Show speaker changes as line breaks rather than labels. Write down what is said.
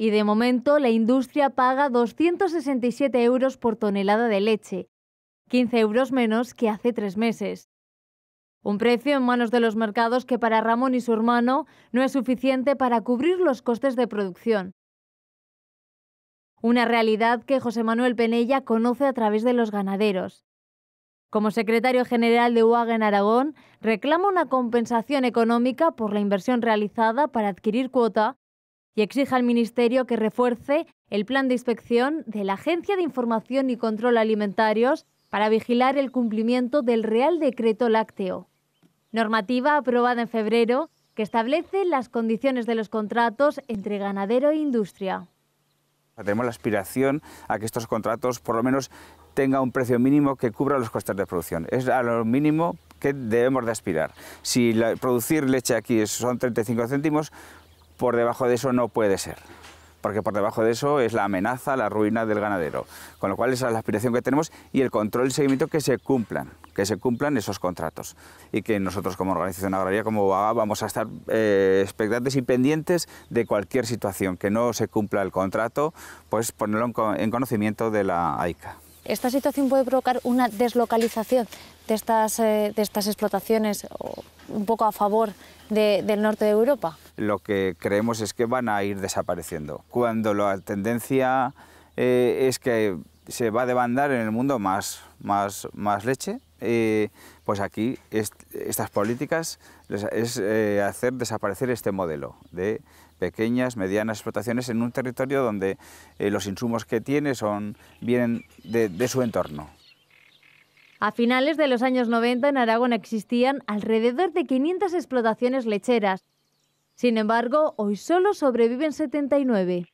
Y de momento la industria paga 267 euros por tonelada de leche, 15 euros menos que hace tres meses. Un precio en manos de los mercados que para Ramón y su hermano no es suficiente para cubrir los costes de producción. Una realidad que José Manuel Penella conoce a través de los ganaderos. Como secretario general de UAGA en Aragón, reclama una compensación económica por la inversión realizada para adquirir cuota y exige al Ministerio que refuerce el plan de inspección de la Agencia de Información y Control Alimentarios para vigilar el cumplimiento del Real Decreto Lácteo. Normativa aprobada en febrero que establece las condiciones de los contratos entre ganadero e industria.
Tenemos la aspiración a que estos contratos por lo menos tengan un precio mínimo que cubra los costes de producción. Es a lo mínimo que debemos de aspirar. Si producir leche aquí son 35 céntimos, por debajo de eso no puede ser, porque por debajo de eso es la amenaza, la ruina del ganadero. Con lo cual esa es la aspiración que tenemos y el control y seguimiento que se cumplan, que se cumplan esos contratos y que nosotros como organización agraria, como vamos a estar eh, expectantes y pendientes de cualquier situación que no se cumpla el contrato, pues ponerlo en, conocimiento de la AICA.
¿Esta situación puede provocar una deslocalización de estas, eh, de estas explotaciones? un poco a favor del norte de Europa?
Lo que creemos es que van a ir desapareciendo. Cuando la tendencia eh, es que se va a demandar en el mundo más, más, más leche, eh, pues aquí estas políticas es eh, hacer desaparecer este modelo de pequeñas, medianas explotaciones en un territorio donde los insumos que tiene son, vienen de su entorno.
A finales de los años 90 en Aragón existían alrededor de 500 explotaciones lecheras. Sin embargo, hoy solo sobreviven 79.